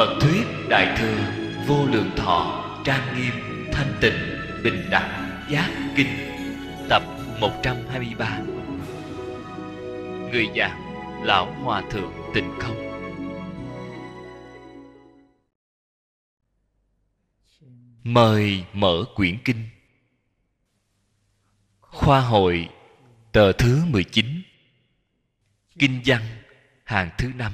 Phật thuyết Đại Thừa Vô Lượng Thọ Trang Nghiêm Thanh Tịnh Bình Đẳng Giác Kinh Tập 123 Người già Lão Hòa Thượng Tịnh Không Mời mở quyển kinh Khoa hội tờ thứ 19 Kinh văn hàng thứ năm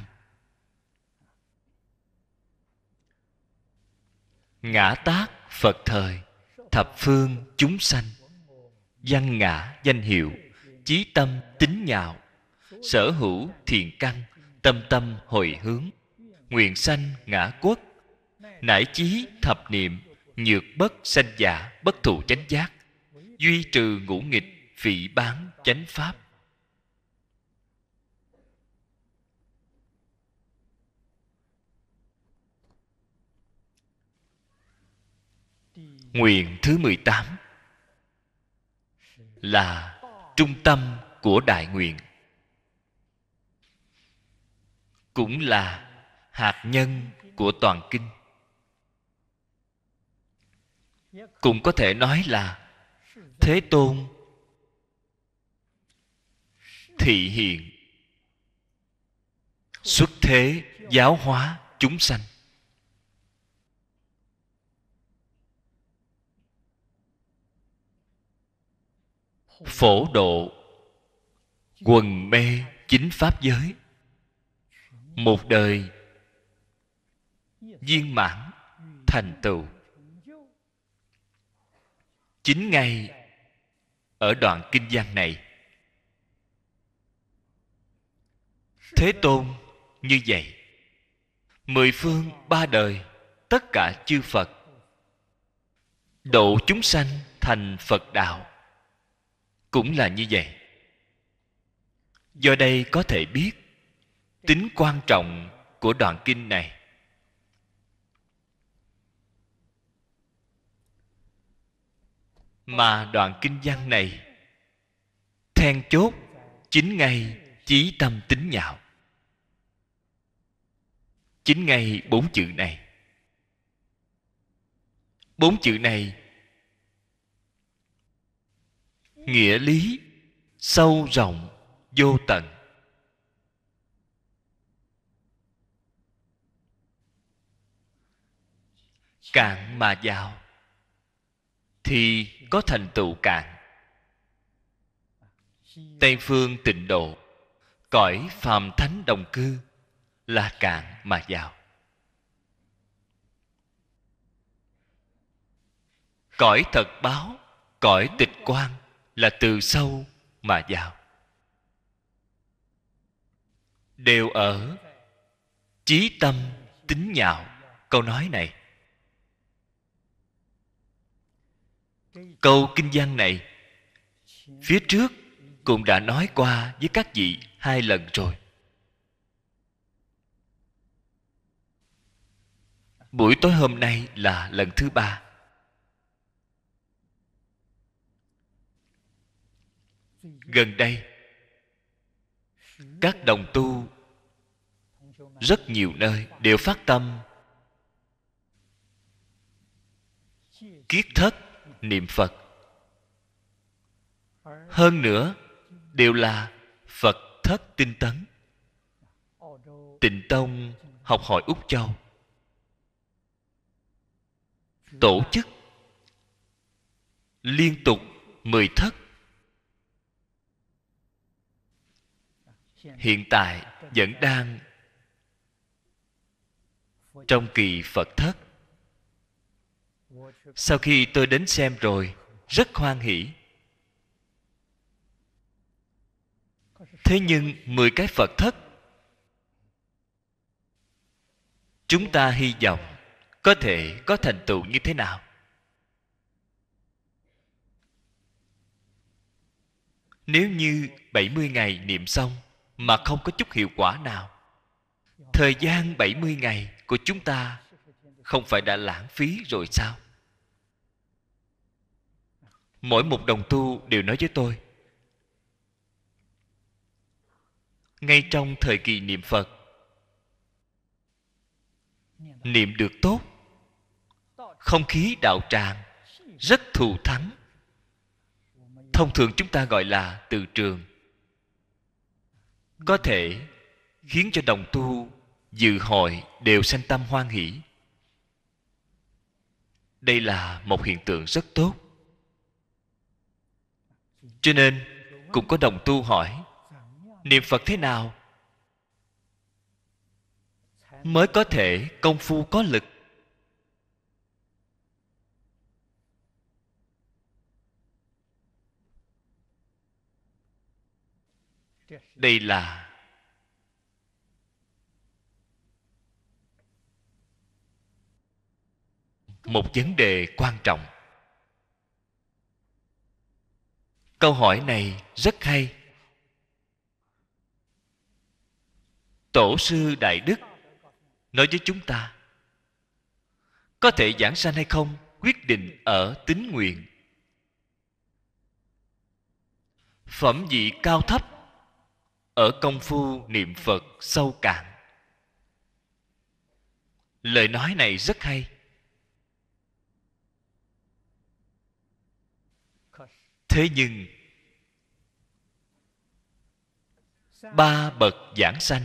ngã tác phật thời thập phương chúng sanh văn ngã danh hiệu chí tâm tính nhạo sở hữu thiền căn tâm tâm hồi hướng nguyện sanh ngã quốc nải chí thập niệm nhược bất sanh giả bất thụ chánh giác duy trừ ngũ nghịch vị bán chánh pháp Nguyện thứ 18 Là trung tâm của đại nguyện Cũng là hạt nhân của toàn kinh Cũng có thể nói là Thế Tôn Thị hiện Xuất thế giáo hóa chúng sanh phổ độ quần mê chính pháp giới một đời viên mãn thành tựu chính ngay ở đoạn kinh Gian này thế tôn như vậy mười phương ba đời tất cả chư phật độ chúng sanh thành phật đạo cũng là như vậy do đây có thể biết tính quan trọng của đoạn kinh này mà đoạn kinh văn này then chốt chính ngay chí tâm tính nhạo chính ngay bốn chữ này bốn chữ này nghĩa lý sâu rộng vô tận cạn mà vào thì có thành tựu cạn tây phương tịnh độ cõi phàm thánh đồng cư là cạn mà vào cõi thật báo cõi tịch quang là từ sâu mà vào đều ở chí tâm tính nhạo câu nói này câu kinh văn này phía trước cũng đã nói qua với các vị hai lần rồi buổi tối hôm nay là lần thứ ba gần đây các đồng tu rất nhiều nơi đều phát tâm kiết thất niệm phật hơn nữa đều là phật thất tinh tấn tịnh tông học hỏi úc châu tổ chức liên tục mười thất hiện tại vẫn đang trong kỳ phật thất sau khi tôi đến xem rồi rất hoan hỷ thế nhưng mười cái phật thất chúng ta hy vọng có thể có thành tựu như thế nào nếu như 70 ngày niệm xong mà không có chút hiệu quả nào thời gian 70 ngày của chúng ta không phải đã lãng phí rồi sao mỗi một đồng tu đều nói với tôi ngay trong thời kỳ niệm phật niệm được tốt không khí đạo tràng rất thù thắng thông thường chúng ta gọi là từ trường có thể khiến cho đồng tu dự hội đều sanh tâm hoan hỷ đây là một hiện tượng rất tốt cho nên cũng có đồng tu hỏi niệm phật thế nào mới có thể công phu có lực đây là một vấn đề quan trọng câu hỏi này rất hay tổ sư đại đức nói với chúng ta có thể giảng sanh hay không quyết định ở tín nguyện phẩm vị cao thấp ở công phu niệm phật sâu cạn lời nói này rất hay thế nhưng ba bậc giảng sanh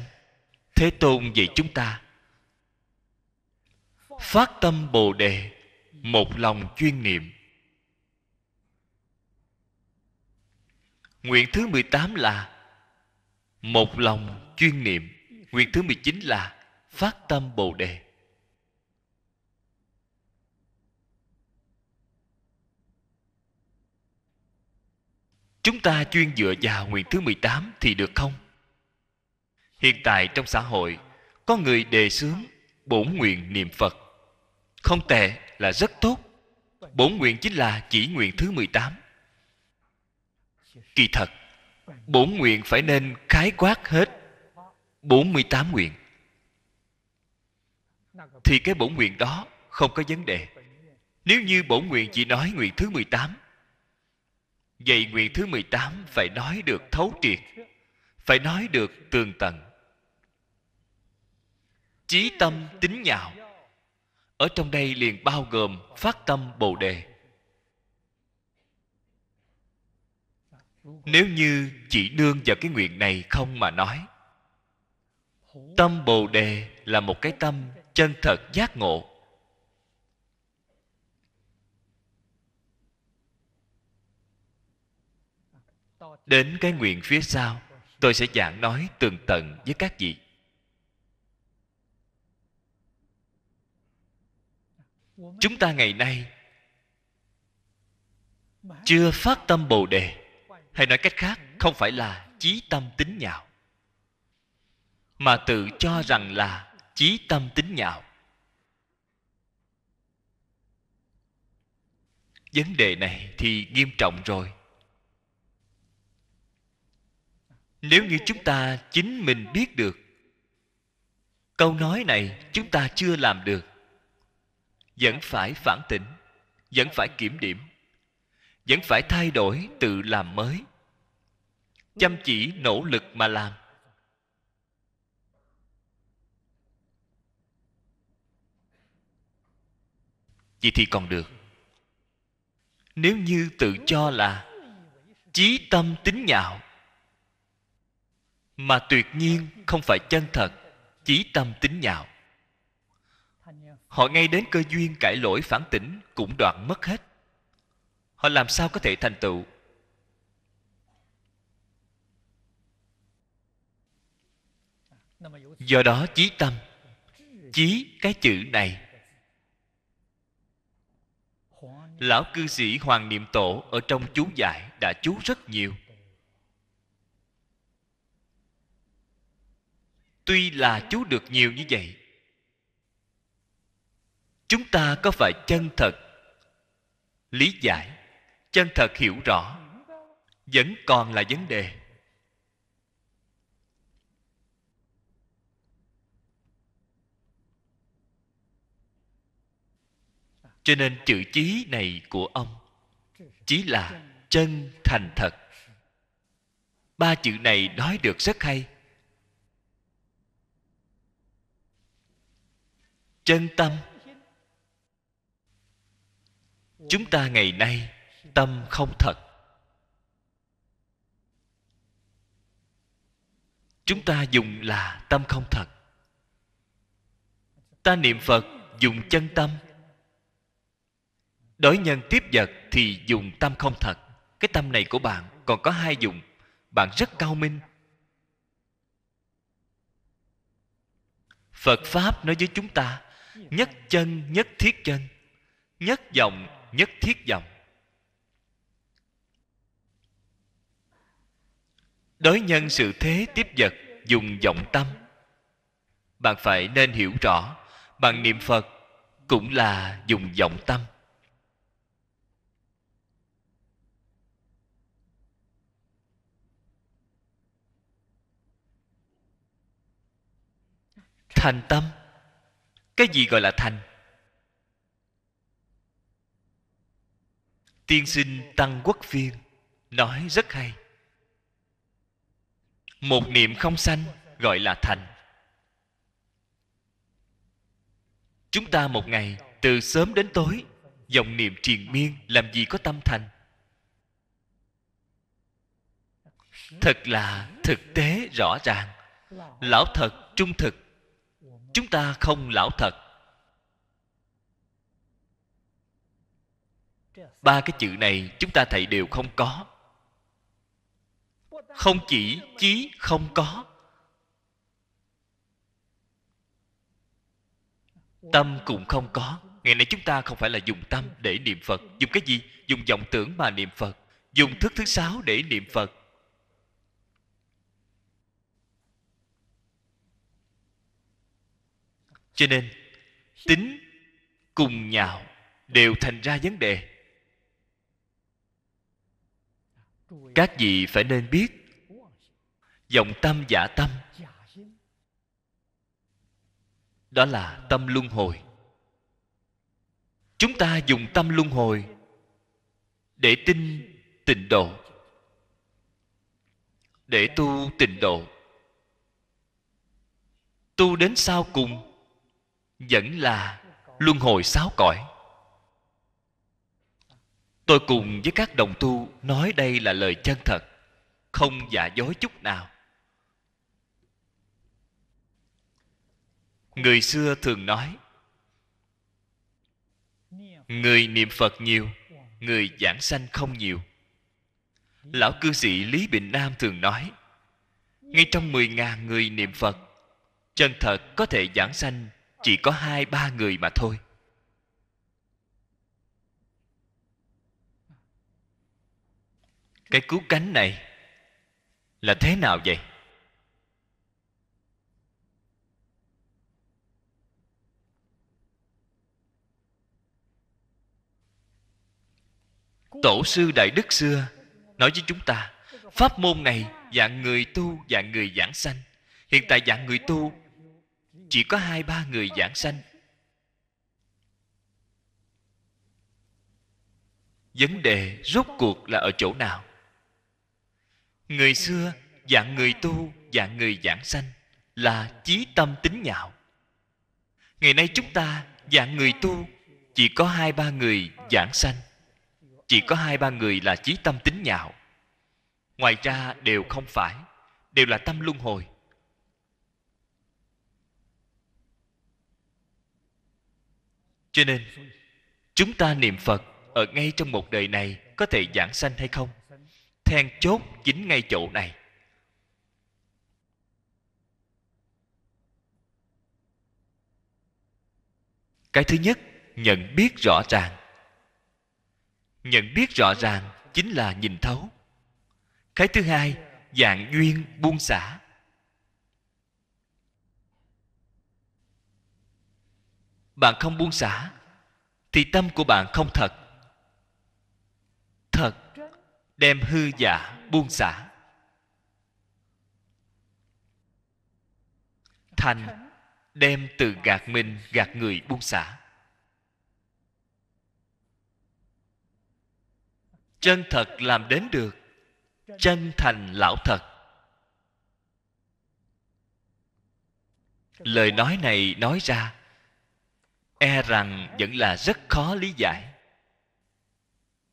thế tôn về chúng ta phát tâm bồ đề một lòng chuyên niệm nguyện thứ 18 là một lòng chuyên niệm Nguyện thứ 19 là Phát tâm Bồ Đề Chúng ta chuyên dựa vào nguyện thứ 18 thì được không? Hiện tại trong xã hội Có người đề xướng bổn nguyện niệm Phật Không tệ là rất tốt Bổn nguyện chính là chỉ nguyện thứ 18 Kỳ thật Bốn nguyện phải nên khái quát hết 48 nguyện Thì cái bổn nguyện đó không có vấn đề Nếu như bổn nguyện chỉ nói nguyện thứ 18 Vậy nguyện thứ 18 phải nói được thấu triệt Phải nói được tường tận Chí tâm tính nhạo Ở trong đây liền bao gồm phát tâm Bồ Đề nếu như chỉ đương vào cái nguyện này không mà nói tâm bồ đề là một cái tâm chân thật giác ngộ đến cái nguyện phía sau tôi sẽ giảng nói tường tận với các vị chúng ta ngày nay chưa phát tâm bồ đề hay nói cách khác không phải là chí tâm tính nhạo mà tự cho rằng là chí tâm tính nhạo vấn đề này thì nghiêm trọng rồi nếu như chúng ta chính mình biết được câu nói này chúng ta chưa làm được vẫn phải phản tỉnh vẫn phải kiểm điểm vẫn phải thay đổi tự làm mới chăm chỉ nỗ lực mà làm vậy thì còn được nếu như tự cho là chí tâm tính nhạo mà tuyệt nhiên không phải chân thật chí tâm tính nhạo họ ngay đến cơ duyên cải lỗi phản tỉnh cũng đoạn mất hết họ làm sao có thể thành tựu do đó chí tâm chí cái chữ này lão cư sĩ hoàng niệm tổ ở trong chú giải đã chú rất nhiều tuy là chú được nhiều như vậy chúng ta có phải chân thật lý giải chân thật hiểu rõ vẫn còn là vấn đề cho nên chữ chí này của ông chí là chân thành thật ba chữ này nói được rất hay chân tâm chúng ta ngày nay tâm không thật chúng ta dùng là tâm không thật ta niệm phật dùng chân tâm đối nhân tiếp vật thì dùng tâm không thật cái tâm này của bạn còn có hai dụng bạn rất cao minh phật pháp nói với chúng ta nhất chân nhất thiết chân nhất dòng nhất thiết dòng đối nhân sự thế tiếp vật dùng vọng tâm bạn phải nên hiểu rõ bằng niệm phật cũng là dùng vọng tâm thành tâm cái gì gọi là thành tiên sinh tăng quốc viên nói rất hay một niệm không sanh gọi là thành chúng ta một ngày từ sớm đến tối dòng niệm triền miên làm gì có tâm thành thật là thực tế rõ ràng lão thật trung thực chúng ta không lão thật ba cái chữ này chúng ta thầy đều không có không chỉ chí không có tâm cũng không có ngày nay chúng ta không phải là dùng tâm để niệm phật dùng cái gì dùng vọng tưởng mà niệm phật dùng thức thứ sáu để niệm phật cho nên tính cùng nhạo đều thành ra vấn đề các vị phải nên biết vọng tâm giả tâm đó là tâm luân hồi chúng ta dùng tâm luân hồi để tin tịnh độ để tu tịnh độ tu đến sau cùng vẫn là luân hồi sáu cõi tôi cùng với các đồng tu nói đây là lời chân thật không giả dối chút nào người xưa thường nói người niệm phật nhiều người giảng sanh không nhiều lão cư sĩ lý bình nam thường nói ngay trong mười ngàn người niệm Phật Chân thật có thể giảng sanh Chỉ có hai ba người mà thôi Cái cứu cánh này Là thế nào vậy? tổ sư đại đức xưa nói với chúng ta pháp môn này dạng người tu dạng người giảng sanh hiện tại dạng người tu chỉ có hai ba người giảng sanh vấn đề rốt cuộc là ở chỗ nào người xưa dạng người tu dạng người giảng sanh là chí tâm tính nhạo ngày nay chúng ta dạng người tu chỉ có hai ba người giảng sanh chỉ có hai ba người là chí tâm tính nhạo ngoài ra đều không phải đều là tâm luân hồi cho nên chúng ta niệm phật ở ngay trong một đời này có thể giảng sanh hay không then chốt chính ngay chỗ này cái thứ nhất nhận biết rõ ràng nhận biết rõ ràng chính là nhìn thấu cái thứ hai dạng duyên buông xả bạn không buông xả thì tâm của bạn không thật thật đem hư giả buông xả thành đem từ gạt mình gạt người buông xả chân thật làm đến được chân thành lão thật lời nói này nói ra e rằng vẫn là rất khó lý giải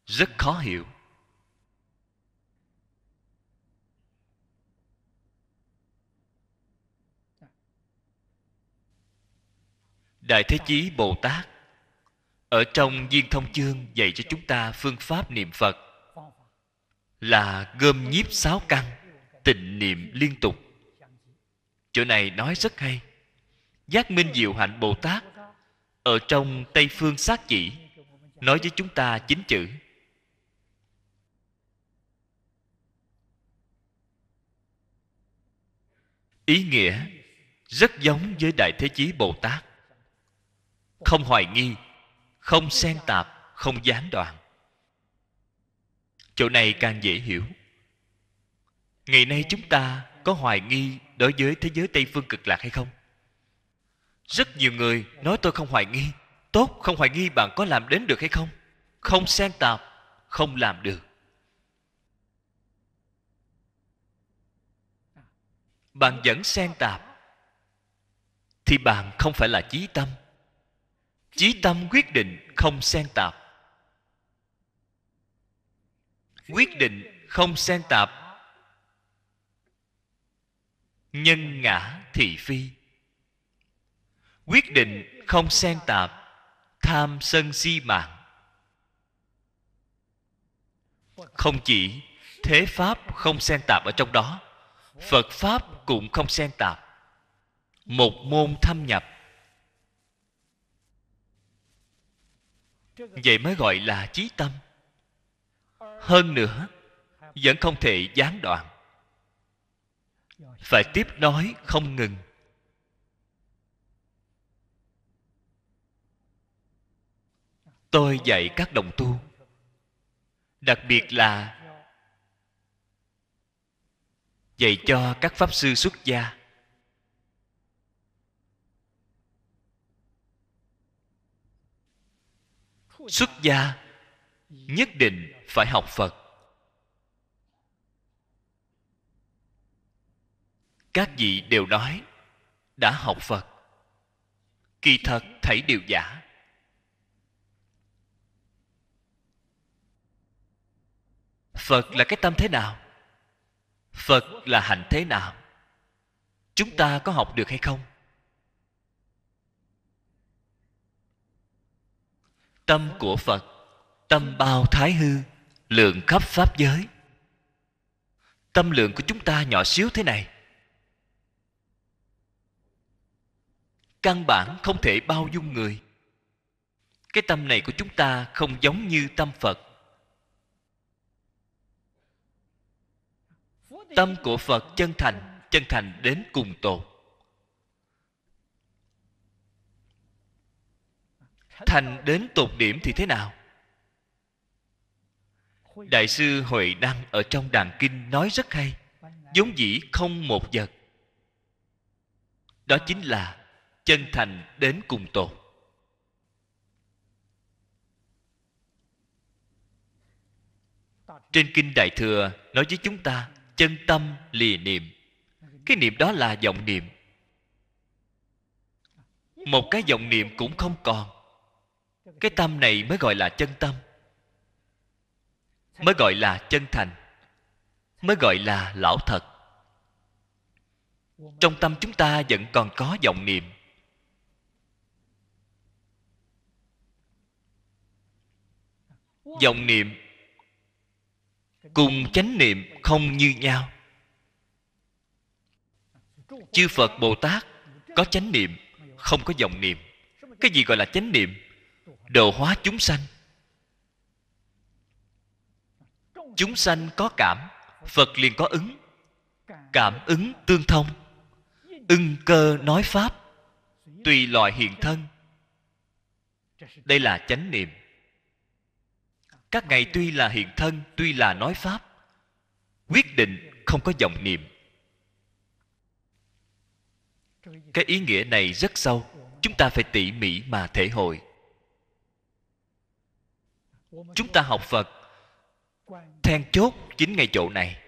rất khó hiểu đại thế chí bồ tát ở trong viên thông chương dạy cho chúng ta phương pháp niệm phật là gom nhiếp sáu căn tịnh niệm liên tục chỗ này nói rất hay giác minh diệu hạnh bồ tát ở trong tây phương sát chỉ nói với chúng ta chính chữ ý nghĩa rất giống với đại thế chí bồ tát không hoài nghi không xen tạp không gián đoạn chỗ này càng dễ hiểu ngày nay chúng ta có hoài nghi đối với thế giới tây phương cực lạc hay không rất nhiều người nói tôi không hoài nghi tốt không hoài nghi bạn có làm đến được hay không không xen tạp không làm được bạn vẫn xen tạp thì bạn không phải là chí tâm chí tâm quyết định không xen tạp quyết định không xen tạp nhân ngã thị phi quyết định không xen tạp tham sân si mạng không chỉ thế pháp không xen tạp ở trong đó phật pháp cũng không xen tạp một môn thâm nhập vậy mới gọi là chí tâm hơn nữa vẫn không thể gián đoạn phải tiếp nói không ngừng tôi dạy các đồng tu đặc biệt là dạy cho các pháp sư xuất gia xuất gia nhất định phải học phật các vị đều nói đã học phật kỳ thật thảy đều giả phật là cái tâm thế nào phật là hạnh thế nào chúng ta có học được hay không tâm của phật tâm bao thái hư lượng khắp pháp giới tâm lượng của chúng ta nhỏ xíu thế này căn bản không thể bao dung người cái tâm này của chúng ta không giống như tâm phật tâm của phật chân thành chân thành đến cùng tột thành đến tột điểm thì thế nào đại sư huệ đăng ở trong đàn kinh nói rất hay vốn dĩ không một vật đó chính là chân thành đến cùng tột trên kinh đại thừa nói với chúng ta chân tâm lìa niệm cái niệm đó là vọng niệm một cái vọng niệm cũng không còn cái tâm này mới gọi là chân tâm mới gọi là chân thành mới gọi là lão thật trong tâm chúng ta vẫn còn có vọng niệm vọng niệm cùng chánh niệm không như nhau chư phật bồ tát có chánh niệm không có vọng niệm cái gì gọi là chánh niệm độ hóa chúng sanh chúng sanh có cảm phật liền có ứng cảm ứng tương thông ưng cơ nói pháp tùy loại hiện thân đây là chánh niệm các ngày tuy là hiện thân tuy là nói pháp quyết định không có vọng niệm cái ý nghĩa này rất sâu chúng ta phải tỉ mỉ mà thể hội chúng ta học phật then chốt chính ngay chỗ này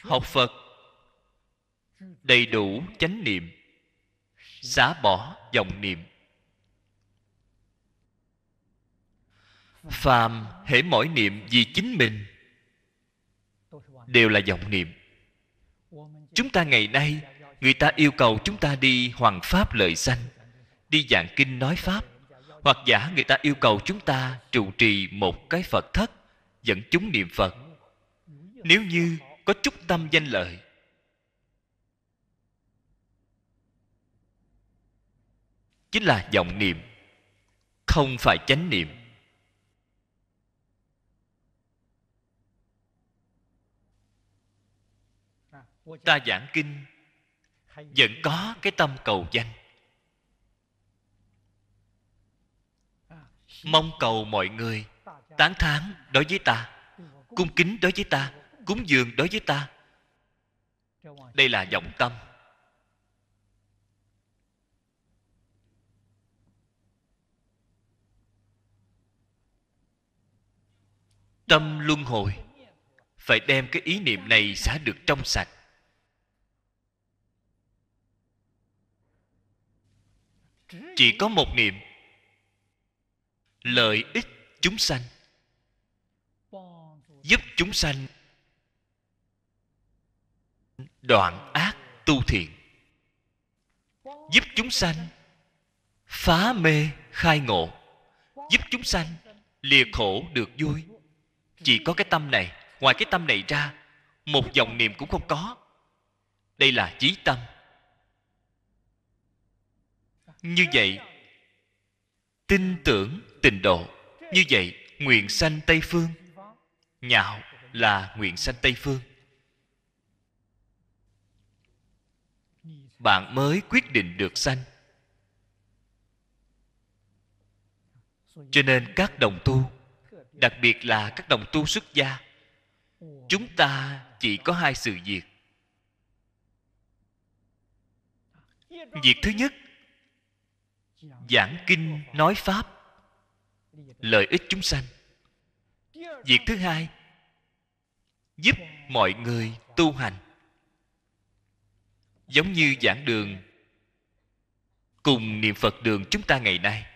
học phật đầy đủ chánh niệm xả bỏ dòng niệm phàm hễ mỗi niệm vì chính mình đều là dòng niệm chúng ta ngày nay người ta yêu cầu chúng ta đi hoàng pháp lợi sanh đi giảng kinh nói pháp hoặc giả người ta yêu cầu chúng ta trụ trì một cái phật thất dẫn chúng niệm phật nếu như có chút tâm danh lợi chính là vọng niệm không phải chánh niệm ta giảng kinh vẫn có cái tâm cầu danh mong cầu mọi người tán thán đối với ta cung kính đối với ta cúng dường đối với ta đây là vọng tâm tâm luân hồi phải đem cái ý niệm này xả được trong sạch chỉ có một niệm lợi ích chúng sanh giúp chúng sanh đoạn ác tu thiện giúp chúng sanh phá mê khai ngộ giúp chúng sanh lìa khổ được vui chỉ có cái tâm này ngoài cái tâm này ra một dòng niệm cũng không có đây là chí tâm như vậy tin tưởng tình độ như vậy nguyện sanh tây phương nhạo là nguyện sanh tây phương bạn mới quyết định được sanh cho nên các đồng tu đặc biệt là các đồng tu xuất gia chúng ta chỉ có hai sự việc việc thứ nhất giảng kinh nói pháp lợi ích chúng sanh việc thứ hai giúp mọi người tu hành giống như giảng đường cùng niệm phật đường chúng ta ngày nay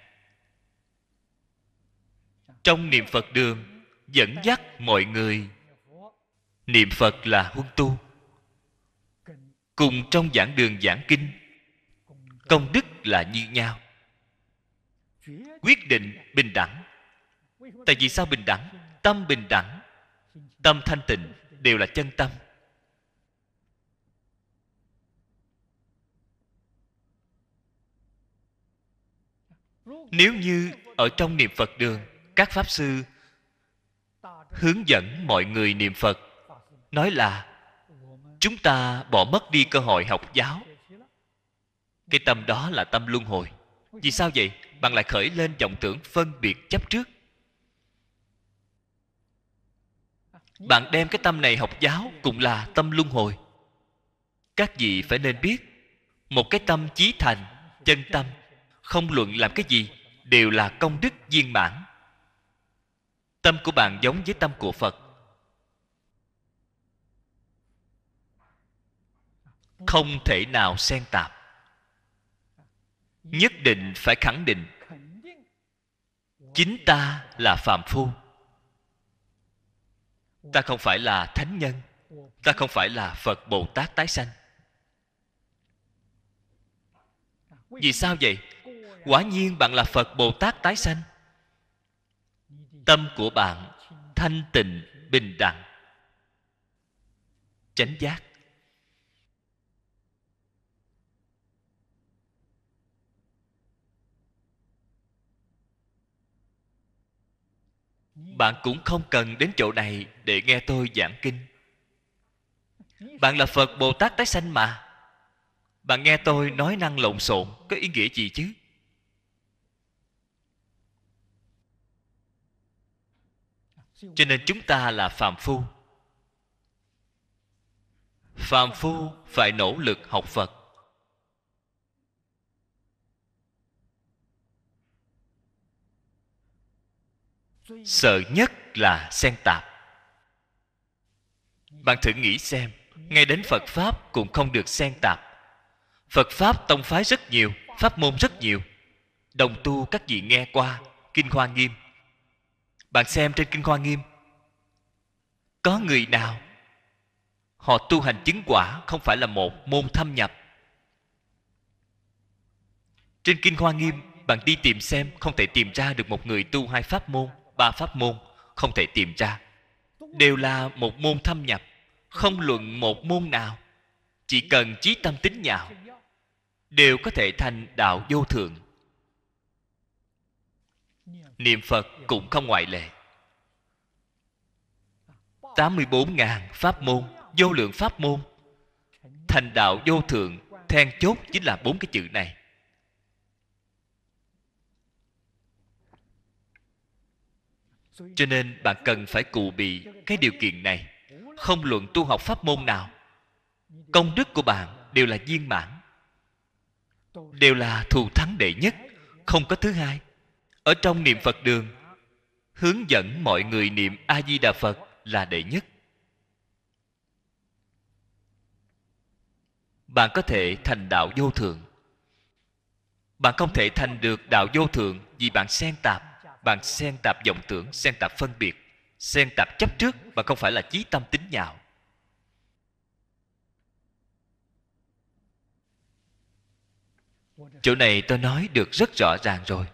trong niệm phật đường dẫn dắt mọi người niệm phật là huân tu cùng trong giảng đường giảng kinh công đức là như nhau quyết định bình đẳng tại vì sao bình đẳng tâm bình đẳng tâm thanh tịnh đều là chân tâm nếu như ở trong niệm phật đường các pháp sư hướng dẫn mọi người niệm phật nói là chúng ta bỏ mất đi cơ hội học giáo cái tâm đó là tâm luân hồi vì sao vậy bạn lại khởi lên vọng tưởng phân biệt chấp trước bạn đem cái tâm này học giáo cũng là tâm luân hồi các vị phải nên biết một cái tâm chí thành chân tâm không luận làm cái gì đều là công đức viên mãn tâm của bạn giống với tâm của phật không thể nào xen tạp nhất định phải khẳng định chính ta là phàm phu ta không phải là thánh nhân ta không phải là phật bồ tát tái sanh vì sao vậy quả nhiên bạn là phật bồ tát tái sanh tâm của bạn thanh tịnh bình đẳng chánh giác bạn cũng không cần đến chỗ này để nghe tôi giảng kinh bạn là phật bồ tát tái sanh mà bạn nghe tôi nói năng lộn xộn có ý nghĩa gì chứ cho nên chúng ta là phàm phu phàm phu phải nỗ lực học phật sợ nhất là xen tạp bạn thử nghĩ xem nghe đến phật pháp cũng không được xen tạp phật pháp tông phái rất nhiều pháp môn rất nhiều đồng tu các vị nghe qua kinh hoa nghiêm bạn xem trên kinh hoa nghiêm có người nào họ tu hành chứng quả không phải là một môn thâm nhập trên kinh hoa nghiêm bạn đi tìm xem không thể tìm ra được một người tu hai pháp môn ba pháp môn không thể tìm ra đều là một môn thâm nhập không luận một môn nào chỉ cần trí tâm tính nhạo đều có thể thành đạo vô thượng niệm phật cũng không ngoại lệ 84.000 pháp môn vô lượng pháp môn thành đạo vô thượng then chốt chính là bốn cái chữ này cho nên bạn cần phải cụ bị cái điều kiện này không luận tu học pháp môn nào công đức của bạn đều là viên mãn đều là thù thắng đệ nhất không có thứ hai ở trong niệm phật đường hướng dẫn mọi người niệm a di đà phật là đệ nhất bạn có thể thành đạo vô thượng bạn không thể thành được đạo vô thượng vì bạn xen tạp bạn xen tạp vọng tưởng xen tạp phân biệt xen tạp chấp trước mà không phải là chí tâm tính nhạo chỗ này tôi nói được rất rõ ràng rồi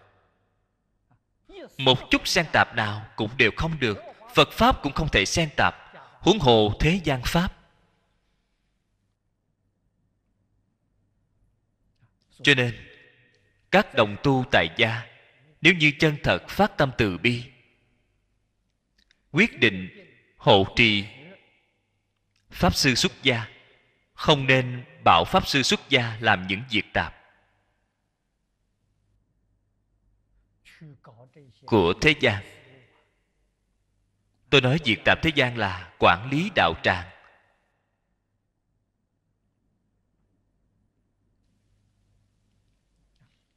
một chút xen tạp nào cũng đều không được phật pháp cũng không thể xen tạp huống hồ thế gian pháp cho nên các đồng tu tại gia nếu như chân thật phát tâm từ bi quyết định hộ trì pháp sư xuất gia không nên bảo pháp sư xuất gia làm những việc tạp của thế gian tôi nói việc tạp thế gian là quản lý đạo tràng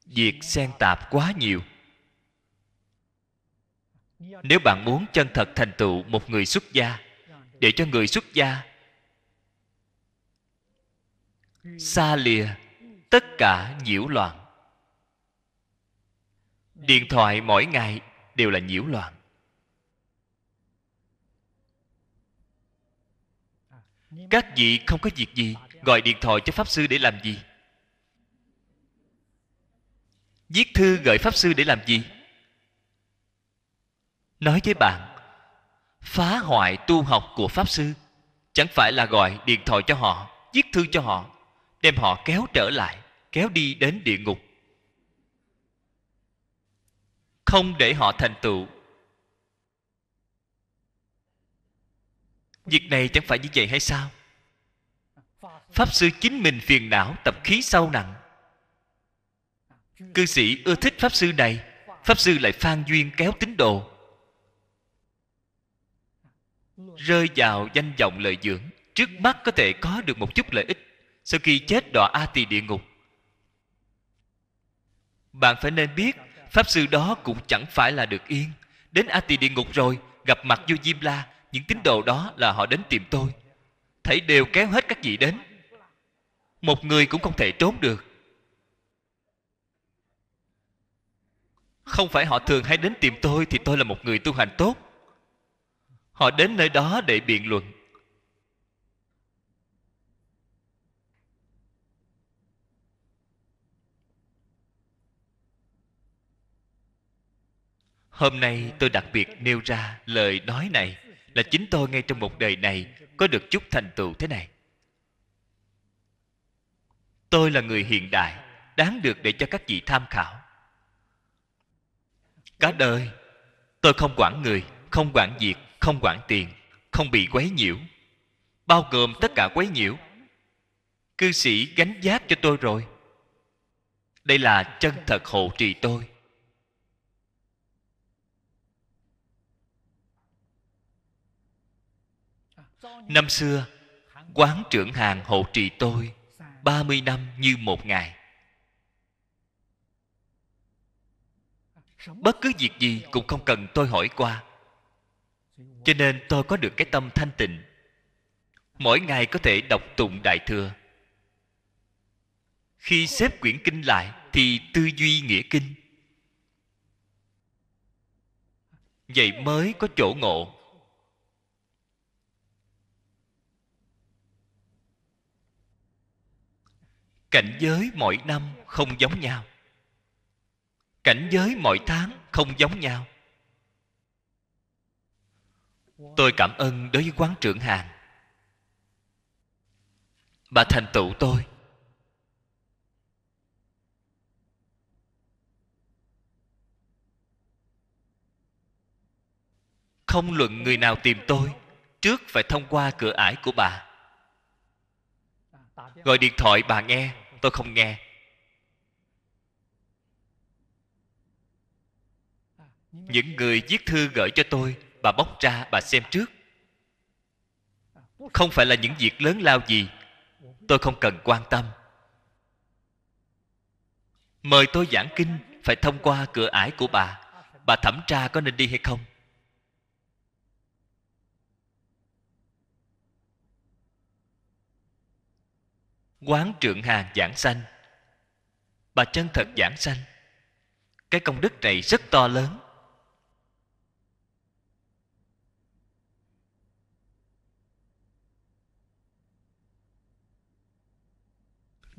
việc xen tạp quá nhiều nếu bạn muốn chân thật thành tựu một người xuất gia để cho người xuất gia xa lìa tất cả nhiễu loạn điện thoại mỗi ngày đều là nhiễu loạn các vị không có việc gì gọi điện thoại cho pháp sư để làm gì viết thư gửi pháp sư để làm gì nói với bạn phá hoại tu học của pháp sư chẳng phải là gọi điện thoại cho họ viết thư cho họ đem họ kéo trở lại kéo đi đến địa ngục không để họ thành tựu việc này chẳng phải như vậy hay sao pháp sư chính mình phiền não tập khí sâu nặng cư sĩ ưa thích pháp sư này pháp sư lại phan duyên kéo tín đồ rơi vào danh vọng lợi dưỡng trước mắt có thể có được một chút lợi ích sau khi chết đọa a tỳ địa ngục bạn phải nên biết pháp sư đó cũng chẳng phải là được yên đến a tỳ địa ngục rồi gặp mặt vô diêm la những tín đồ đó là họ đến tìm tôi thấy đều kéo hết các vị đến một người cũng không thể trốn được không phải họ thường hay đến tìm tôi thì tôi là một người tu hành tốt họ đến nơi đó để biện luận hôm nay tôi đặc biệt nêu ra lời nói này là chính tôi ngay trong một đời này có được chút thành tựu thế này tôi là người hiện đại đáng được để cho các vị tham khảo cả đời tôi không quản người không quản việc không quản tiền không bị quấy nhiễu bao gồm tất cả quấy nhiễu cư sĩ gánh giác cho tôi rồi đây là chân thật hộ trì tôi năm xưa quán trưởng hàng hộ trì tôi ba mươi năm như một ngày bất cứ việc gì cũng không cần tôi hỏi qua cho nên tôi có được cái tâm thanh tịnh mỗi ngày có thể đọc tụng đại thừa khi xếp quyển kinh lại thì tư duy nghĩa kinh vậy mới có chỗ ngộ cảnh giới mỗi năm không giống nhau cảnh giới mỗi tháng không giống nhau tôi cảm ơn đối với quán trưởng hàng bà thành tựu tôi không luận người nào tìm tôi trước phải thông qua cửa ải của bà gọi điện thoại bà nghe tôi không nghe những người viết thư gửi cho tôi bà bóc ra bà xem trước không phải là những việc lớn lao gì tôi không cần quan tâm mời tôi giảng kinh phải thông qua cửa ải của bà bà thẩm tra có nên đi hay không quán trượng hàng giảng sanh bà chân thật giảng sanh cái công đức này rất to lớn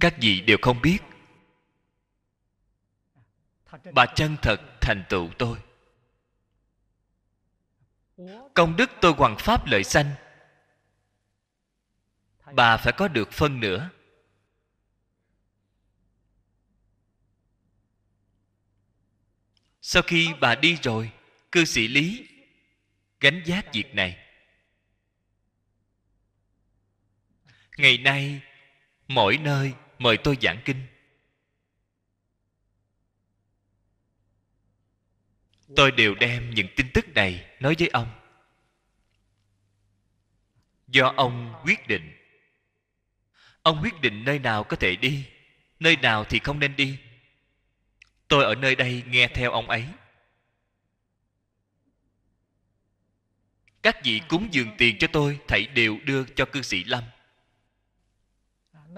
các vị đều không biết bà chân thật thành tựu tôi công đức tôi hoằng pháp lợi sanh bà phải có được phân nữa sau khi bà đi rồi cư sĩ lý gánh giác việc này ngày nay mỗi nơi mời tôi giảng kinh tôi đều đem những tin tức này nói với ông do ông quyết định ông quyết định nơi nào có thể đi nơi nào thì không nên đi tôi ở nơi đây nghe theo ông ấy các vị cúng dường tiền cho tôi thảy đều đưa cho cư sĩ lâm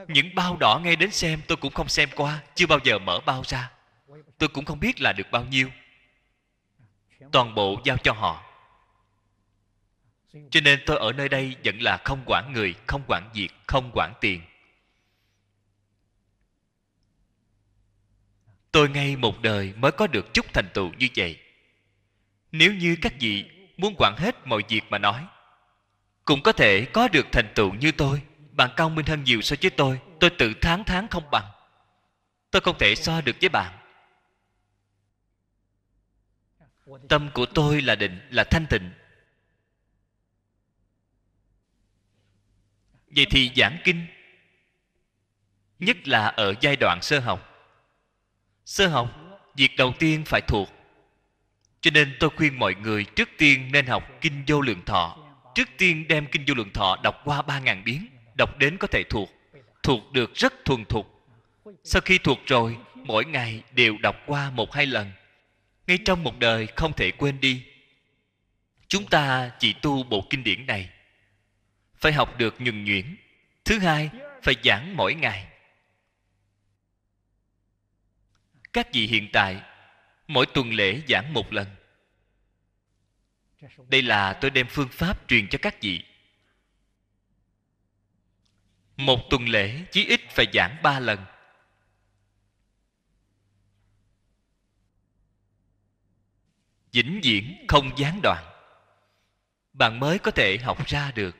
những bao đỏ nghe đến xem tôi cũng không xem qua chưa bao giờ mở bao ra tôi cũng không biết là được bao nhiêu toàn bộ giao cho họ cho nên tôi ở nơi đây vẫn là không quản người không quản việc không quản tiền tôi ngay một đời mới có được chút thành tựu như vậy nếu như các vị muốn quản hết mọi việc mà nói cũng có thể có được thành tựu như tôi bạn cao minh hơn nhiều so với tôi Tôi tự tháng tháng không bằng Tôi không thể so được với bạn Tâm của tôi là định, là thanh tịnh Vậy thì giảng kinh Nhất là ở giai đoạn sơ học Sơ học, việc đầu tiên phải thuộc Cho nên tôi khuyên mọi người trước tiên nên học Kinh Vô Lượng Thọ Trước tiên đem Kinh Vô Lượng Thọ đọc qua ba ngàn biến đọc đến có thể thuộc thuộc được rất thuần thục sau khi thuộc rồi mỗi ngày đều đọc qua một hai lần ngay trong một đời không thể quên đi chúng ta chỉ tu bộ kinh điển này phải học được nhuần nhuyễn thứ hai phải giảng mỗi ngày các vị hiện tại mỗi tuần lễ giảng một lần đây là tôi đem phương pháp truyền cho các vị một tuần lễ chí ít phải giảng ba lần vĩnh viễn không gián đoạn bạn mới có thể học ra được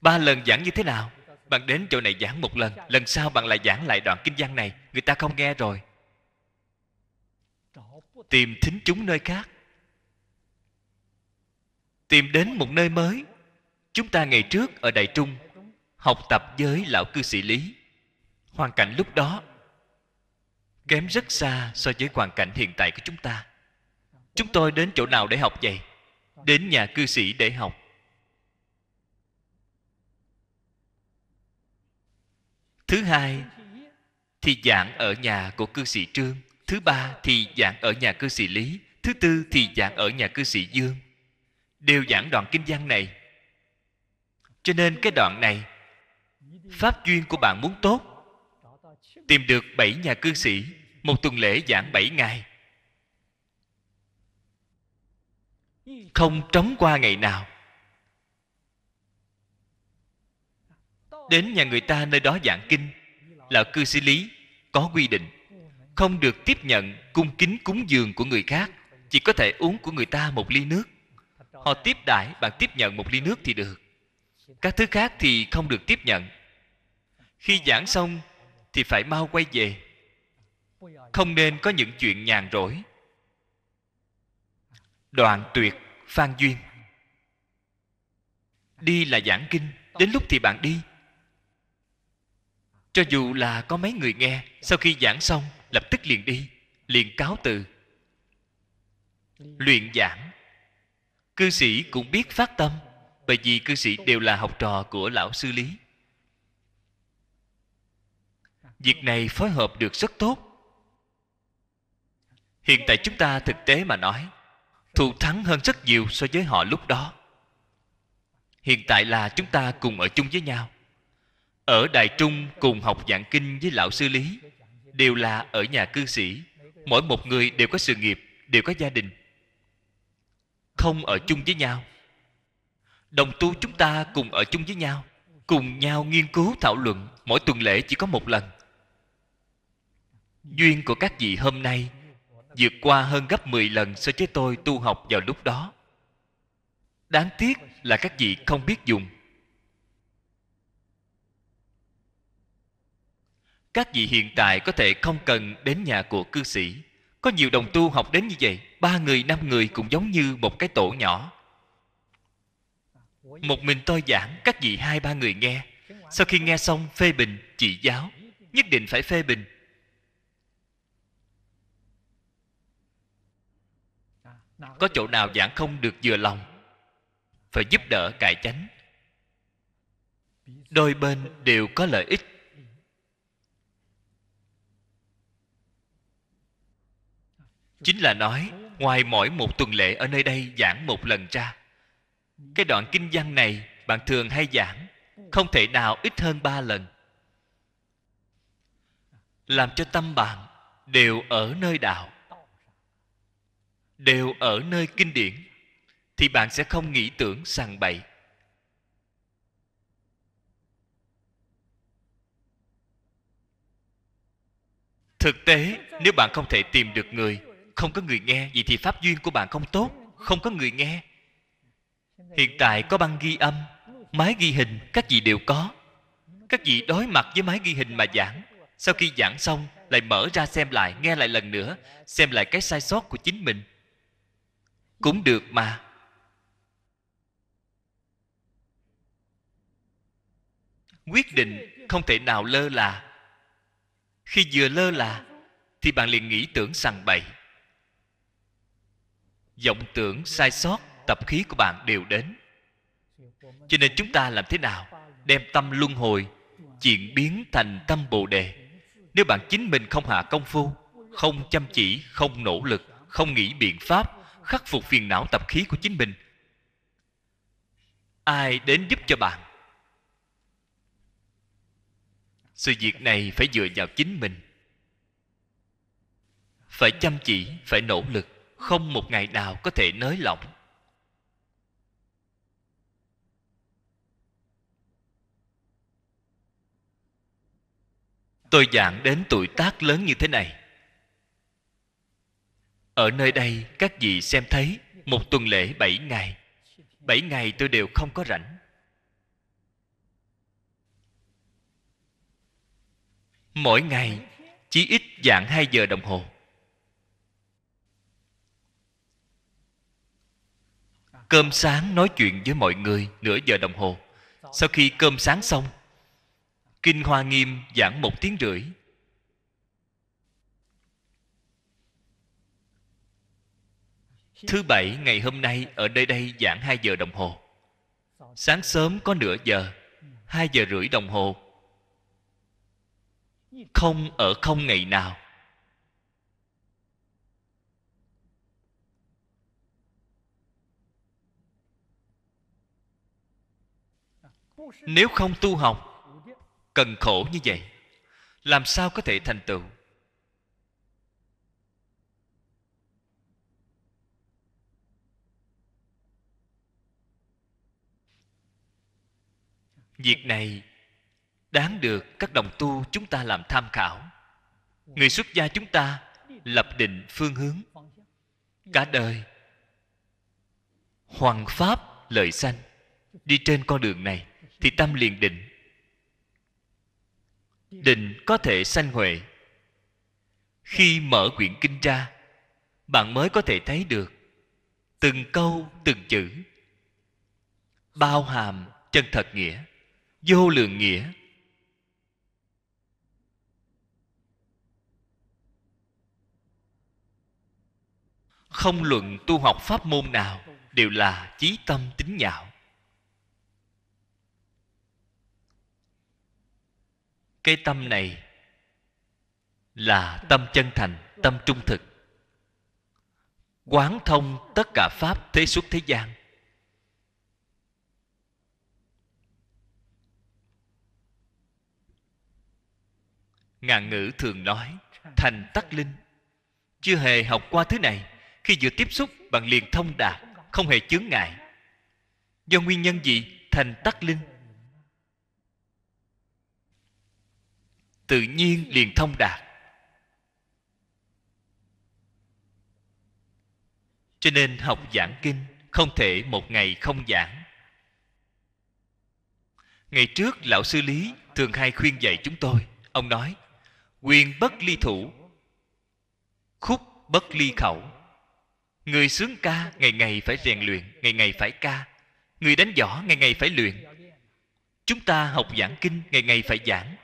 ba lần giảng như thế nào bạn đến chỗ này giảng một lần lần sau bạn lại giảng lại đoạn kinh văn này người ta không nghe rồi tìm thính chúng nơi khác tìm đến một nơi mới chúng ta ngày trước ở đại trung học tập với lão cư sĩ lý hoàn cảnh lúc đó kém rất xa so với hoàn cảnh hiện tại của chúng ta chúng tôi đến chỗ nào để học vậy đến nhà cư sĩ để học thứ hai thì giảng ở nhà của cư sĩ trương thứ ba thì giảng ở nhà cư sĩ lý thứ tư thì giảng ở nhà cư sĩ dương đều giảng đoạn kinh văn này cho nên cái đoạn này pháp duyên của bạn muốn tốt tìm được bảy nhà cư sĩ một tuần lễ giảng bảy ngày không trống qua ngày nào đến nhà người ta nơi đó giảng kinh là cư sĩ lý có quy định không được tiếp nhận cung kính cúng dường của người khác chỉ có thể uống của người ta một ly nước họ tiếp đãi bạn tiếp nhận một ly nước thì được các thứ khác thì không được tiếp nhận khi giảng xong thì phải mau quay về không nên có những chuyện nhàn rỗi đoạn tuyệt phan duyên đi là giảng kinh đến lúc thì bạn đi cho dù là có mấy người nghe sau khi giảng xong lập tức liền đi liền cáo từ luyện giảng cư sĩ cũng biết phát tâm bởi vì cư sĩ đều là học trò của lão sư lý việc này phối hợp được rất tốt hiện tại chúng ta thực tế mà nói thù thắng hơn rất nhiều so với họ lúc đó hiện tại là chúng ta cùng ở chung với nhau ở đài trung cùng học giảng kinh với lão sư lý đều là ở nhà cư sĩ mỗi một người đều có sự nghiệp đều có gia đình không ở chung với nhau đồng tu chúng ta cùng ở chung với nhau cùng nhau nghiên cứu thảo luận mỗi tuần lễ chỉ có một lần duyên của các vị hôm nay vượt qua hơn gấp 10 lần so với tôi tu học vào lúc đó đáng tiếc là các vị không biết dùng các vị hiện tại có thể không cần đến nhà của cư sĩ có nhiều đồng tu học đến như vậy ba người năm người cũng giống như một cái tổ nhỏ một mình tôi giảng các vị hai ba người nghe sau khi nghe xong phê bình chỉ giáo nhất định phải phê bình có chỗ nào giảng không được vừa lòng phải giúp đỡ cải chánh đôi bên đều có lợi ích chính là nói ngoài mỗi một tuần lễ ở nơi đây giảng một lần ra cái đoạn kinh văn này bạn thường hay giảng không thể nào ít hơn ba lần làm cho tâm bạn đều ở nơi đạo đều ở nơi kinh điển thì bạn sẽ không nghĩ tưởng sàng bậy thực tế nếu bạn không thể tìm được người không có người nghe vậy thì pháp duyên của bạn không tốt không có người nghe hiện tại có băng ghi âm máy ghi hình các vị đều có các vị đối mặt với máy ghi hình mà giảng sau khi giảng xong lại mở ra xem lại nghe lại lần nữa xem lại cái sai sót của chính mình cũng được mà quyết định không thể nào lơ là khi vừa lơ là thì bạn liền nghĩ tưởng sằng bậy vọng tưởng sai sót tập khí của bạn đều đến cho nên chúng ta làm thế nào đem tâm luân hồi chuyển biến thành tâm bồ đề nếu bạn chính mình không hạ công phu không chăm chỉ không nỗ lực không nghĩ biện pháp khắc phục phiền não tập khí của chính mình ai đến giúp cho bạn sự việc này phải dựa vào chính mình phải chăm chỉ phải nỗ lực không một ngày nào có thể nới lỏng tôi dạng đến tuổi tác lớn như thế này ở nơi đây các vị xem thấy một tuần lễ bảy ngày bảy ngày tôi đều không có rảnh mỗi ngày chỉ ít dạng hai giờ đồng hồ cơm sáng nói chuyện với mọi người nửa giờ đồng hồ sau khi cơm sáng xong kinh hoa nghiêm giảng một tiếng rưỡi Thứ bảy ngày hôm nay ở đây đây giảng 2 giờ đồng hồ. Sáng sớm có nửa giờ, 2 giờ rưỡi đồng hồ. Không ở không ngày nào. Nếu không tu học cần khổ như vậy, làm sao có thể thành tựu? việc này đáng được các đồng tu chúng ta làm tham khảo người xuất gia chúng ta lập định phương hướng cả đời hoàng pháp lợi sanh đi trên con đường này thì tâm liền định định có thể sanh huệ khi mở quyển kinh ra bạn mới có thể thấy được từng câu từng chữ bao hàm chân thật nghĩa vô lượng nghĩa không luận tu học pháp môn nào đều là chí tâm tính nhạo cái tâm này là tâm chân thành tâm trung thực quán thông tất cả pháp thế xuất thế gian ngạn ngữ thường nói thành tắc linh chưa hề học qua thứ này khi vừa tiếp xúc bạn liền thông đạt không hề chướng ngại do nguyên nhân gì thành tắc linh tự nhiên liền thông đạt cho nên học giảng kinh không thể một ngày không giảng ngày trước lão sư lý thường hay khuyên dạy chúng tôi ông nói quyền bất ly thủ khúc bất ly khẩu người sướng ca ngày ngày phải rèn luyện ngày ngày phải ca người đánh võ ngày ngày phải luyện chúng ta học giảng kinh ngày ngày phải giảng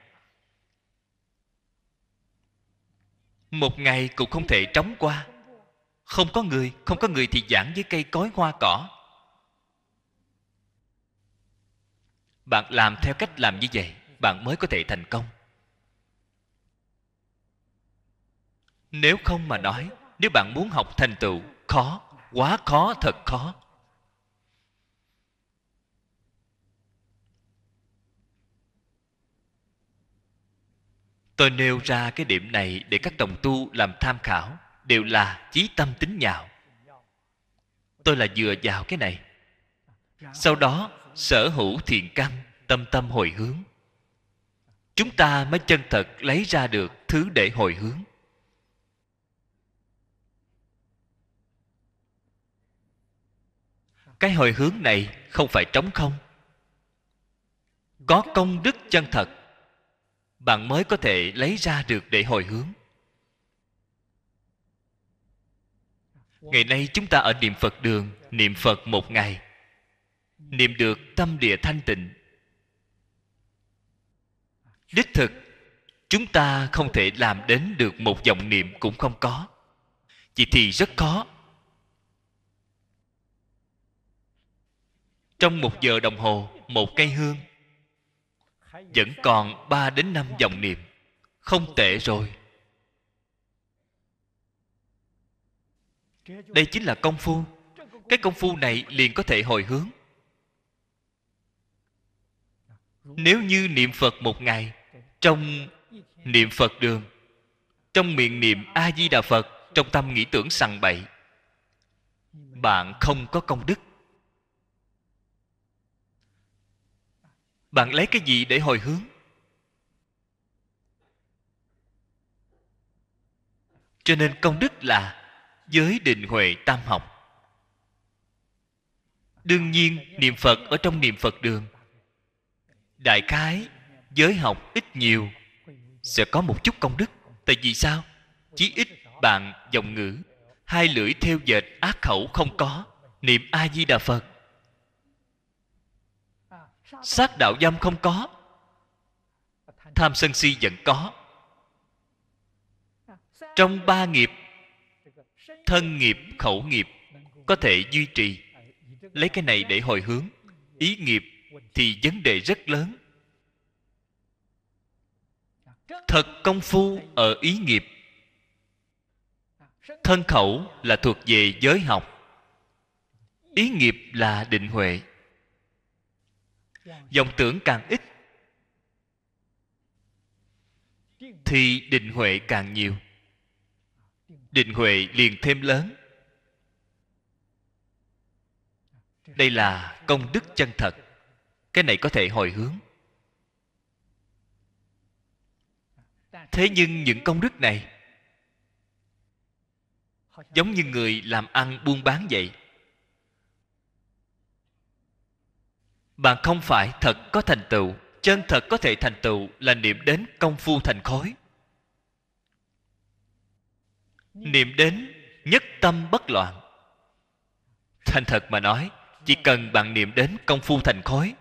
một ngày cũng không thể trống qua không có người không có người thì giảng với cây cối hoa cỏ bạn làm theo cách làm như vậy bạn mới có thể thành công nếu không mà nói nếu bạn muốn học thành tựu khó quá khó thật khó tôi nêu ra cái điểm này để các đồng tu làm tham khảo đều là chí tâm tính nhạo tôi là dựa vào cái này sau đó sở hữu thiền căn tâm tâm hồi hướng chúng ta mới chân thật lấy ra được thứ để hồi hướng cái hồi hướng này không phải trống không có công đức chân thật bạn mới có thể lấy ra được để hồi hướng ngày nay chúng ta ở niệm phật đường niệm phật một ngày niệm được tâm địa thanh tịnh đích thực chúng ta không thể làm đến được một dòng niệm cũng không có chỉ thì rất khó trong một giờ đồng hồ một cây hương vẫn còn ba đến năm dòng niệm không tệ rồi đây chính là công phu cái công phu này liền có thể hồi hướng nếu như niệm phật một ngày trong niệm phật đường trong miệng niệm a di đà phật trong tâm nghĩ tưởng sằng bậy bạn không có công đức bạn lấy cái gì để hồi hướng cho nên công đức là giới định huệ tam học đương nhiên niệm phật ở trong niệm phật đường đại khái giới học ít nhiều sẽ có một chút công đức tại vì sao chí ít bạn dòng ngữ hai lưỡi theo dệt ác khẩu không có niệm a di đà phật sát đạo dâm không có tham sân si vẫn có trong ba nghiệp thân nghiệp khẩu nghiệp có thể duy trì lấy cái này để hồi hướng ý nghiệp thì vấn đề rất lớn thật công phu ở ý nghiệp thân khẩu là thuộc về giới học ý nghiệp là định huệ vọng tưởng càng ít thì định huệ càng nhiều định huệ liền thêm lớn đây là công đức chân thật cái này có thể hồi hướng thế nhưng những công đức này giống như người làm ăn buôn bán vậy bạn không phải thật có thành tựu chân thật có thể thành tựu là niệm đến công phu thành khối niệm đến nhất tâm bất loạn thành thật mà nói chỉ cần bạn niệm đến công phu thành khối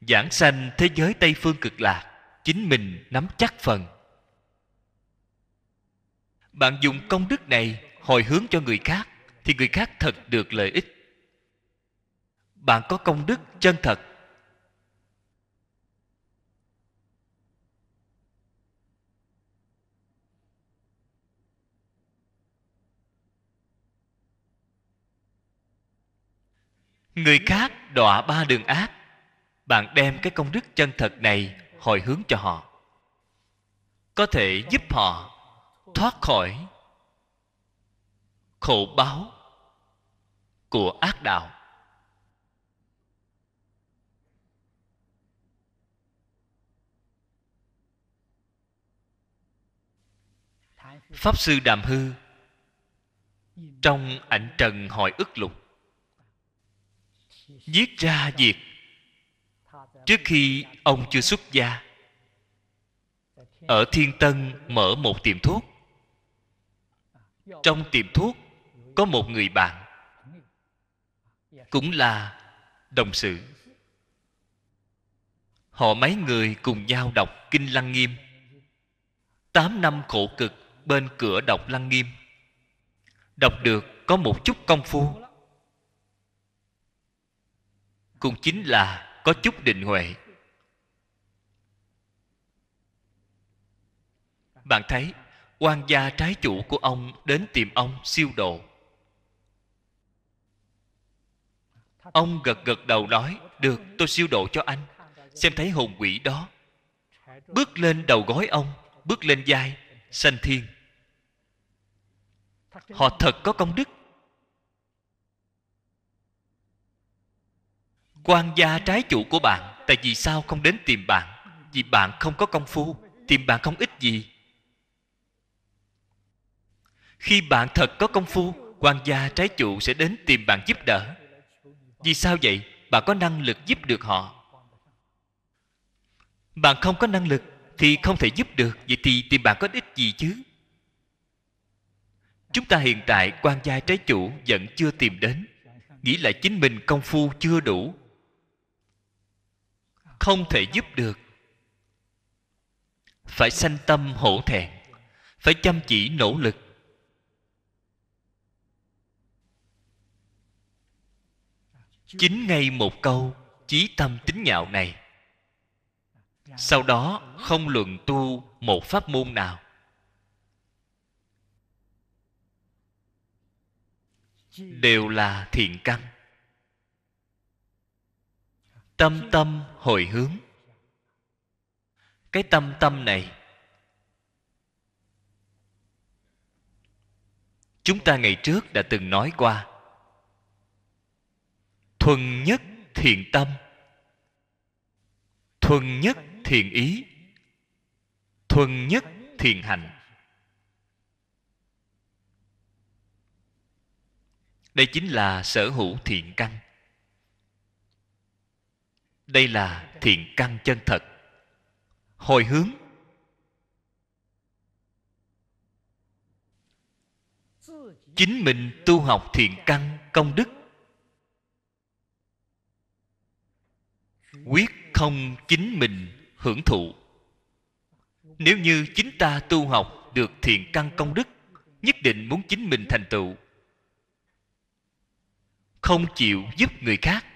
giảng sanh thế giới tây phương cực lạc chính mình nắm chắc phần bạn dùng công đức này hồi hướng cho người khác thì người khác thật được lợi ích bạn có công đức chân thật người khác đọa ba đường ác bạn đem cái công đức chân thật này hồi hướng cho họ có thể giúp họ thoát khỏi khổ báo của ác đạo pháp sư đàm hư trong ảnh trần hỏi ức lục viết ra việc trước khi ông chưa xuất gia ở thiên tân mở một tiệm thuốc trong tiệm thuốc có một người bạn cũng là đồng sự họ mấy người cùng nhau đọc kinh lăng nghiêm tám năm khổ cực bên cửa đọc lăng nghiêm đọc được có một chút công phu cũng chính là có chút định huệ bạn thấy quan gia trái chủ của ông đến tìm ông siêu độ ông gật gật đầu nói được tôi siêu độ cho anh xem thấy hồn quỷ đó bước lên đầu gối ông bước lên vai sanh thiên họ thật có công đức quan gia trái chủ của bạn tại vì sao không đến tìm bạn vì bạn không có công phu tìm bạn không ích gì khi bạn thật có công phu quan gia trái chủ sẽ đến tìm bạn giúp đỡ vì sao vậy bạn có năng lực giúp được họ bạn không có năng lực thì không thể giúp được vậy thì tìm bạn có ích gì chứ chúng ta hiện tại quan gia trái chủ vẫn chưa tìm đến nghĩ là chính mình công phu chưa đủ không thể giúp được phải sanh tâm hổ thẹn phải chăm chỉ nỗ lực chính ngay một câu chí tâm tính nhạo này sau đó không luận tu một pháp môn nào đều là thiện căn tâm tâm hồi hướng cái tâm tâm này chúng ta ngày trước đã từng nói qua thuần nhất thiện tâm thuần nhất thiện ý thuần nhất thiện hành. đây chính là sở hữu thiện căn đây là thiện căn chân thật hồi hướng chính mình tu học thiện căn công đức quyết không chính mình hưởng thụ nếu như chính ta tu học được thiền căn công đức nhất định muốn chính mình thành tựu không chịu giúp người khác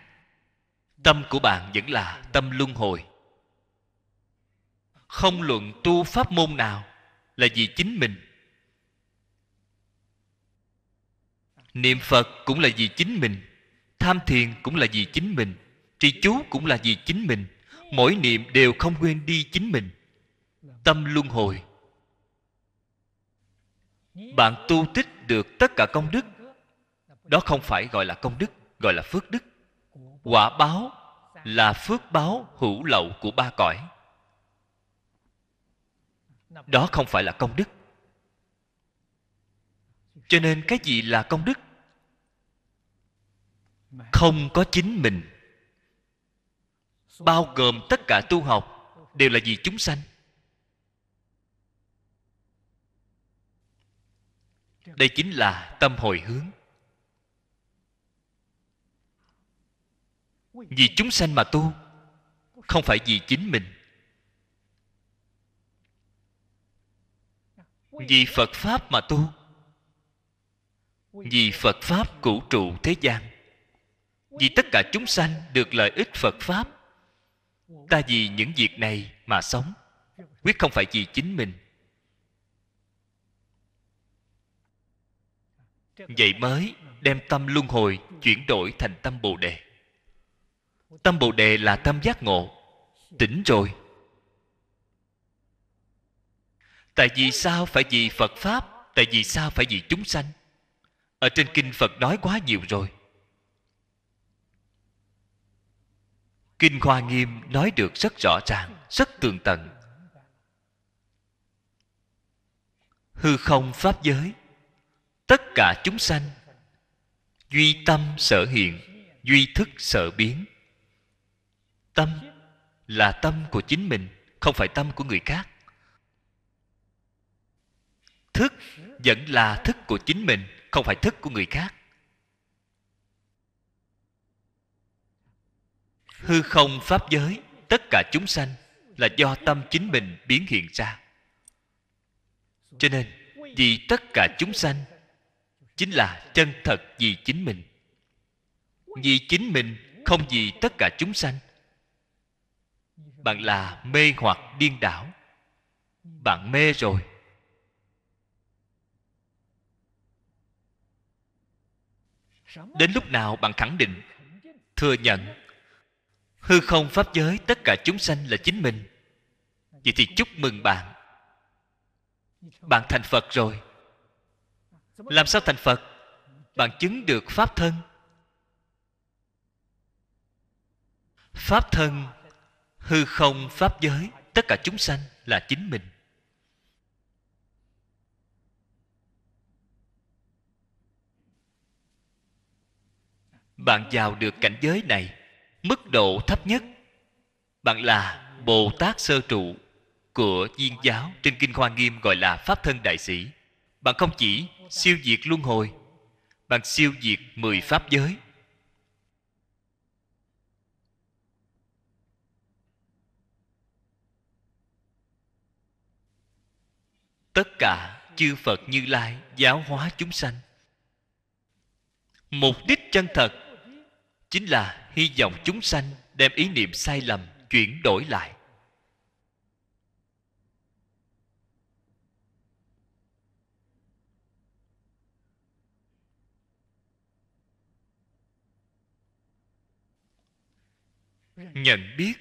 tâm của bạn vẫn là tâm luân hồi không luận tu pháp môn nào là vì chính mình niệm phật cũng là vì chính mình tham thiền cũng là vì chính mình trì chú cũng là vì chính mình mỗi niệm đều không quên đi chính mình tâm luân hồi bạn tu tích được tất cả công đức đó không phải gọi là công đức gọi là phước đức quả báo là phước báo hữu lậu của ba cõi đó không phải là công đức cho nên cái gì là công đức không có chính mình bao gồm tất cả tu học đều là vì chúng sanh đây chính là tâm hồi hướng vì chúng sanh mà tu không phải vì chính mình vì phật pháp mà tu vì phật pháp cửu trụ thế gian vì tất cả chúng sanh được lợi ích phật pháp ta vì những việc này mà sống quyết không phải vì chính mình vậy mới đem tâm luân hồi chuyển đổi thành tâm bồ đề tâm bồ đề là tâm giác ngộ tỉnh rồi tại vì sao phải vì phật pháp tại vì sao phải vì chúng sanh ở trên kinh phật nói quá nhiều rồi Kinh Hoa Nghiêm nói được rất rõ ràng, rất tường tận. Hư không pháp giới, tất cả chúng sanh duy tâm sở hiện, duy thức sở biến. Tâm là tâm của chính mình, không phải tâm của người khác. Thức vẫn là thức của chính mình, không phải thức của người khác. hư không pháp giới tất cả chúng sanh là do tâm chính mình biến hiện ra cho nên vì tất cả chúng sanh chính là chân thật vì chính mình vì chính mình không vì tất cả chúng sanh bạn là mê hoặc điên đảo bạn mê rồi đến lúc nào bạn khẳng định thừa nhận hư không pháp giới tất cả chúng sanh là chính mình vậy thì chúc mừng bạn bạn thành phật rồi làm sao thành phật bạn chứng được pháp thân pháp thân hư không pháp giới tất cả chúng sanh là chính mình bạn vào được cảnh giới này mức độ thấp nhất bạn là bồ tát sơ trụ của viên giáo trên kinh hoa nghiêm gọi là pháp thân đại sĩ bạn không chỉ siêu diệt luân hồi bạn siêu diệt mười pháp giới tất cả chư phật như lai giáo hóa chúng sanh mục đích chân thật chính là hy vọng chúng sanh đem ý niệm sai lầm chuyển đổi lại nhận biết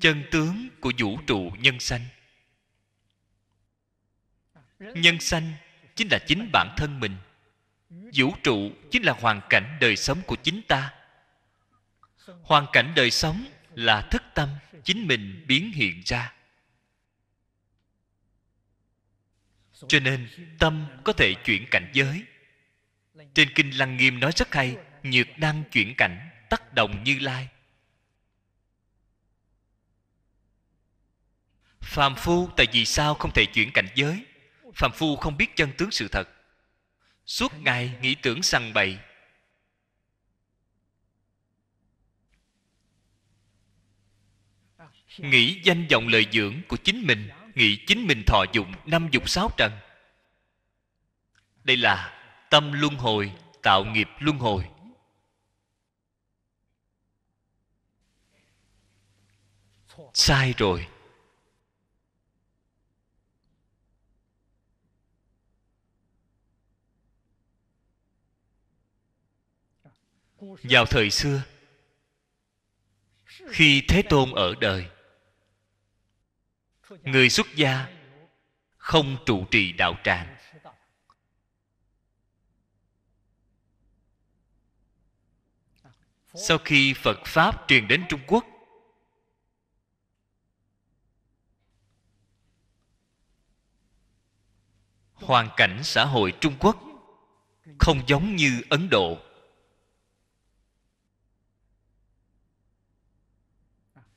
chân tướng của vũ trụ nhân sanh nhân sanh chính là chính bản thân mình vũ trụ chính là hoàn cảnh đời sống của chính ta hoàn cảnh đời sống là thức tâm chính mình biến hiện ra cho nên tâm có thể chuyển cảnh giới trên kinh lăng nghiêm nói rất hay nhược năng chuyển cảnh tác động như lai phàm phu tại vì sao không thể chuyển cảnh giới phàm phu không biết chân tướng sự thật suốt ngày nghĩ tưởng sằng bậy nghĩ danh vọng lợi dưỡng của chính mình nghĩ chính mình thọ dụng năm dục sáu trần đây là tâm luân hồi tạo nghiệp luân hồi sai rồi vào thời xưa khi thế tôn ở đời người xuất gia không trụ trì đạo tràng sau khi phật pháp truyền đến trung quốc hoàn cảnh xã hội trung quốc không giống như ấn độ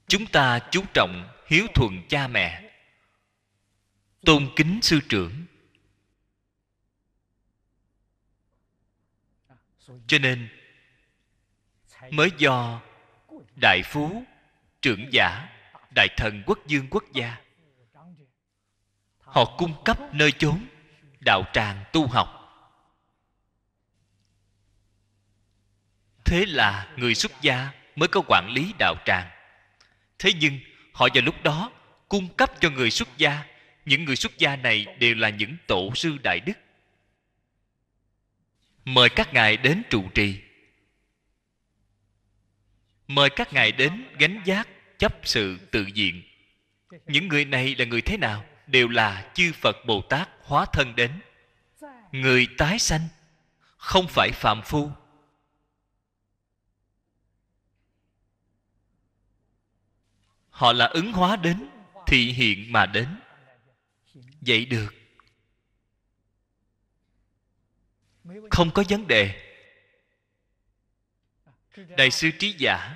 chúng ta chú trọng hiếu thuận cha mẹ tôn kính sư trưởng cho nên mới do đại phú trưởng giả đại thần quốc dương quốc gia họ cung cấp nơi chốn đạo tràng tu học thế là người xuất gia mới có quản lý đạo tràng thế nhưng họ vào lúc đó cung cấp cho người xuất gia những người xuất gia này đều là những tổ sư đại đức mời các ngài đến trụ trì mời các ngài đến gánh giác chấp sự tự diện những người này là người thế nào đều là chư phật bồ tát hóa thân đến người tái sanh không phải phạm phu họ là ứng hóa đến thị hiện mà đến vậy được không có vấn đề đại sư trí giả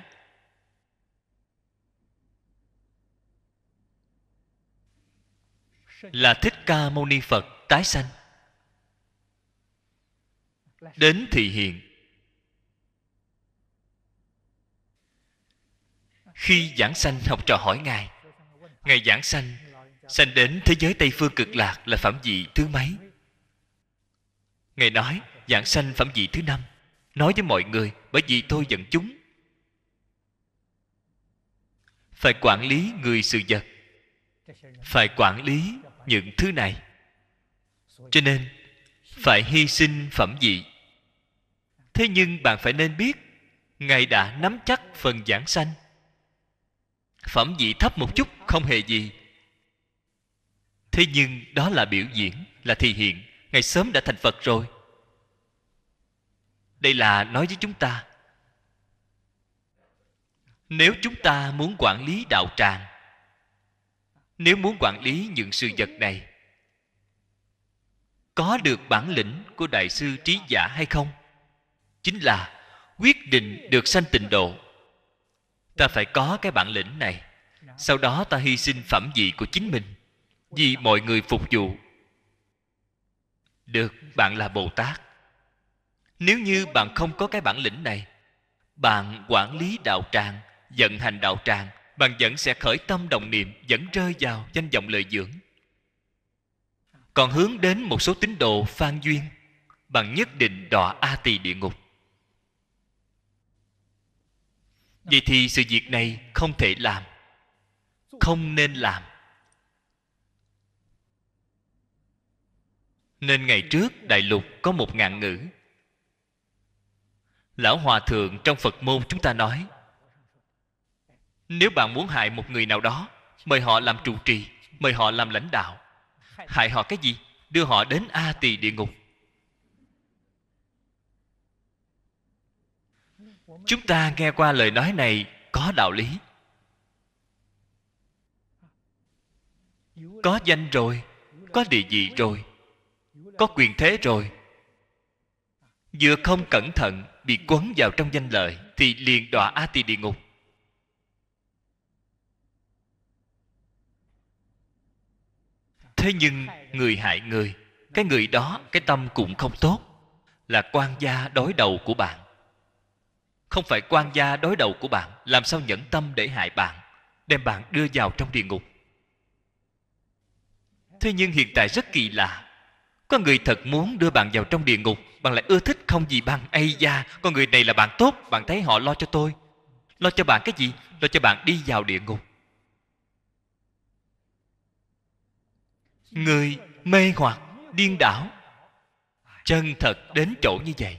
là thích ca mâu ni phật tái sanh đến thị hiện khi giảng sanh học trò hỏi ngài ngài giảng sanh sanh đến thế giới tây phương cực lạc là phẩm vị thứ mấy ngài nói giảng sanh phẩm vị thứ năm nói với mọi người bởi vì tôi giận chúng phải quản lý người sự vật phải quản lý những thứ này cho nên phải hy sinh phẩm vị thế nhưng bạn phải nên biết ngài đã nắm chắc phần giảng sanh phẩm vị thấp một chút không hề gì thế nhưng đó là biểu diễn là thị hiện ngày sớm đã thành phật rồi đây là nói với chúng ta nếu chúng ta muốn quản lý đạo tràng nếu muốn quản lý những sự vật này có được bản lĩnh của đại sư trí giả hay không chính là quyết định được sanh tịnh độ ta phải có cái bản lĩnh này sau đó ta hy sinh phẩm vị của chính mình vì mọi người phục vụ được bạn là bồ tát nếu như bạn không có cái bản lĩnh này bạn quản lý đạo tràng vận hành đạo tràng bạn vẫn sẽ khởi tâm đồng niệm vẫn rơi vào danh vọng lợi dưỡng còn hướng đến một số tín đồ phan duyên bạn nhất định đọa a tỳ địa ngục vậy thì sự việc này không thể làm không nên làm nên ngày trước đại lục có một ngạn ngữ lão hòa thượng trong phật môn chúng ta nói nếu bạn muốn hại một người nào đó mời họ làm trụ trì mời họ làm lãnh đạo hại họ cái gì đưa họ đến a tỳ địa ngục chúng ta nghe qua lời nói này có đạo lý có danh rồi có địa vị rồi có quyền thế rồi vừa không cẩn thận bị quấn vào trong danh lợi thì liền đọa a tỳ địa ngục thế nhưng người hại người cái người đó cái tâm cũng không tốt là quan gia đối đầu của bạn không phải quan gia đối đầu của bạn làm sao nhẫn tâm để hại bạn đem bạn đưa vào trong địa ngục thế nhưng hiện tại rất kỳ lạ có người thật muốn đưa bạn vào trong địa ngục bạn lại ưa thích không gì bằng ây da con người này là bạn tốt bạn thấy họ lo cho tôi lo cho bạn cái gì lo cho bạn đi vào địa ngục người mê hoặc điên đảo chân thật đến chỗ như vậy